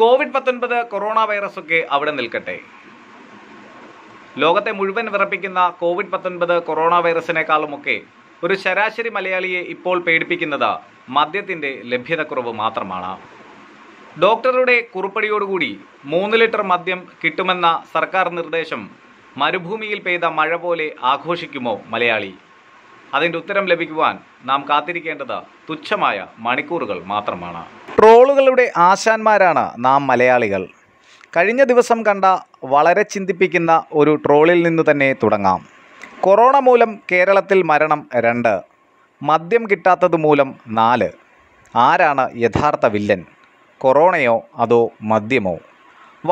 Covid പത്തൊൻപത് corona virus ഒക്കെ അവിടെ നിൽക്കട്ടെ ലോകത്തെ മുഴുവൻ വിറപ്പിക്കുന്ന കോവിഡ് പത്തൊൻപത് കൊറോണ വൈറസിനേക്കാളുമൊക്കെ ഒരു ശരാശരി മലയാളിയെ ഇപ്പോൾ പേടിപ്പിക്കുന്നത് മദ്യത്തിൻ്റെ ലഭ്യതക്കുറവ് മാത്രമാണ് ഡോക്ടറുടെ കുറിപ്പടിയോടുകൂടി മൂന്ന് ലിറ്റർ മദ്യം കിട്ടുമെന്ന സർക്കാർ നിർദ്ദേശം മരുഭൂമിയിൽ പെയ്ത മഴ പോലെ ആഘോഷിക്കുമോ മലയാളി അതിൻ്റെ ഉത്തരം ലഭിക്കുവാൻ നാം കാത്തിരിക്കേണ്ടത് തുച്ഛമായ മണിക്കൂറുകൾ മാത്രമാണ് ട്രോളുകളുടെ ആശാന്മാരാണ് നാം മലയാളികൾ കഴിഞ്ഞ ദിവസം കണ്ട വളരെ ചിന്തിപ്പിക്കുന്ന ഒരു ട്രോളിൽ നിന്ന് തന്നെ തുടങ്ങാം കൊറോണ മൂലം കേരളത്തിൽ മരണം രണ്ട് മദ്യം കിട്ടാത്തത് മൂലം നാല് ആരാണ് യഥാർത്ഥ വില്ലൻ കൊറോണയോ അതോ മദ്യമോ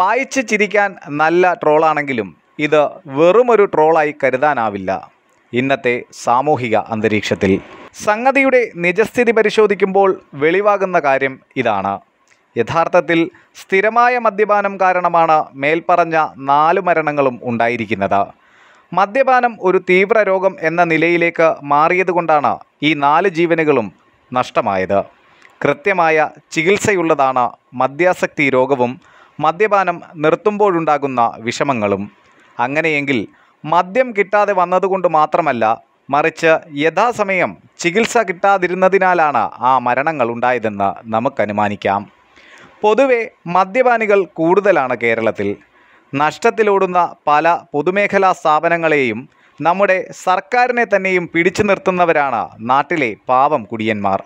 വായിച്ച് ചിരിക്കാൻ നല്ല ട്രോളാണെങ്കിലും ഇത് വെറുമൊരു ട്രോളായി കരുതാനാവില്ല ഇന്നത്തെ സാമൂഹിക അന്തരീക്ഷത്തിൽ സംഗതിയുടെ നിജസ്ഥിതി പരിശോധിക്കുമ്പോൾ വെളിവാകുന്ന കാര്യം ഇതാണ് യഥാർത്ഥത്തിൽ സ്ഥിരമായ മദ്യപാനം കാരണമാണ് മേൽപ്പറഞ്ഞ നാല് മരണങ്ങളും ഉണ്ടായിരിക്കുന്നത് മദ്യപാനം ഒരു തീവ്ര രോഗം എന്ന നിലയിലേക്ക് മാറിയതുകൊണ്ടാണ് ഈ നാല് ജീവനുകളും നഷ്ടമായത് കൃത്യമായ ചികിത്സയുള്ളതാണ് മദ്യാസക്തി രോഗവും മദ്യപാനം നിർത്തുമ്പോഴുണ്ടാകുന്ന വിഷമങ്ങളും അങ്ങനെയെങ്കിൽ മദ്യം കിട്ടാതെ വന്നതുകൊണ്ട് മാത്രമല്ല മറിച്ച് യഥാസമയം ചികിത്സ കിട്ടാതിരുന്നതിനാലാണ് ആ മരണങ്ങൾ ഉണ്ടായതെന്ന് നമുക്കനുമാനിക്കാം പൊതുവെ മദ്യപാനികൾ കൂടുതലാണ് കേരളത്തിൽ നഷ്ടത്തിലോടുന്ന പല പൊതുമേഖലാ സ്ഥാപനങ്ങളെയും നമ്മുടെ സർക്കാരിനെ തന്നെയും പിടിച്ചു നിർത്തുന്നവരാണ് നാട്ടിലെ പാവം കുടിയന്മാർ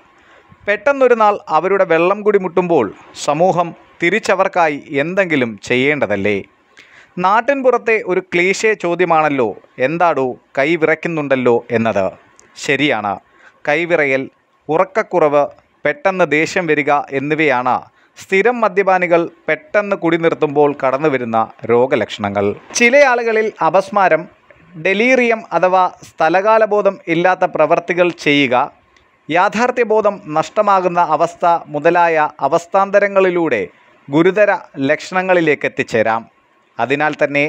പെട്ടെന്നൊരു നാൾ അവരുടെ വെള്ളം കുടി മുട്ടുമ്പോൾ സമൂഹം തിരിച്ചവർക്കായി എന്തെങ്കിലും ചെയ്യേണ്ടതല്ലേ നാട്ടിൻപുറത്തെ ഒരു ക്ലീശേ ചോദ്യമാണല്ലോ എന്താടോ കൈവിറയ്ക്കുന്നുണ്ടല്ലോ എന്നത് ശരിയാണ് കൈവിറയൽ ഉറക്കക്കുറവ് പെട്ടെന്ന് ദേഷ്യം വരിക എന്നിവയാണ് സ്ഥിരം മദ്യപാനികൾ പെട്ടെന്ന് കുടി നിർത്തുമ്പോൾ കടന്നുവരുന്ന രോഗലക്ഷണങ്ങൾ ചില ആളുകളിൽ അപസ്മാരം ഡെലീറിയം അഥവാ സ്ഥലകാലബോധം ഇല്ലാത്ത പ്രവർത്തികൾ ചെയ്യുക യാഥാർത്ഥ്യബോധം നഷ്ടമാകുന്ന അവസ്ഥ മുതലായ അവസ്ഥാന്തരങ്ങളിലൂടെ ഗുരുതര ലക്ഷണങ്ങളിലേക്ക് എത്തിച്ചേരാം അതിനാൽ തന്നെ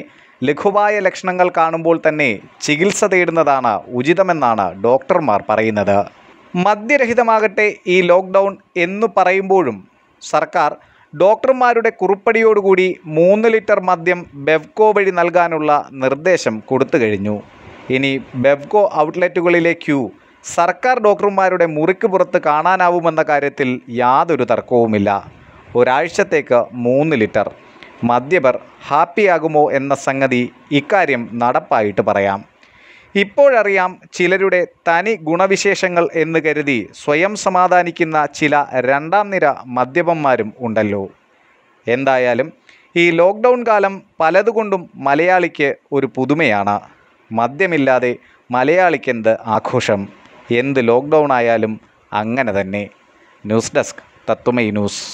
ലഘുവായ ലക്ഷണങ്ങൾ കാണുമ്പോൾ തന്നെ ചികിത്സ തേടുന്നതാണ് ഉചിതമെന്നാണ് ഡോക്ടർമാർ പറയുന്നത് മദ്യരഹിതമാകട്ടെ ഈ ലോക്ക്ഡൗൺ എന്നു പറയുമ്പോഴും സർക്കാർ ഡോക്ടർമാരുടെ കുറിപ്പടിയോടുകൂടി മൂന്ന് ലിറ്റർ മദ്യം ബെവ്കോ വഴി നൽകാനുള്ള നിർദ്ദേശം കൊടുത്തു കഴിഞ്ഞു ഇനി ബെവ്കോ ഔട്ട്ലെറ്റുകളിലെ ക്യൂ സർക്കാർ ഡോക്ടർമാരുടെ മുറിക്ക് പുറത്ത് കാണാനാവുമെന്ന കാര്യത്തിൽ യാതൊരു തർക്കവുമില്ല ഒരാഴ്ചത്തേക്ക് മൂന്ന് ലിറ്റർ മദ്യപർ ഹാപ്പിയാകുമോ എന്ന സംഗതി ഇക്കാര്യം നടപ്പായിട്ട് പറയാം ഇപ്പോഴറിയാം ചിലരുടെ തനി ഗുണവിശേഷങ്ങൾ എന്ന് കരുതി സ്വയം സമാധാനിക്കുന്ന ചില രണ്ടാം നിര മദ്യപന്മാരും ഉണ്ടല്ലോ എന്തായാലും ഈ ലോക്ക്ഡൗൺ കാലം പലതുകൊണ്ടും മലയാളിക്ക് ഒരു പുതുമയാണ് മദ്യമില്ലാതെ മലയാളിക്കെന്ത് ആഘോഷം എന്ത് ലോക്ക്ഡൗൺ ആയാലും അങ്ങനെ തന്നെ ന്യൂസ് ഡെസ്ക് തത്വമൈ ന്യൂസ്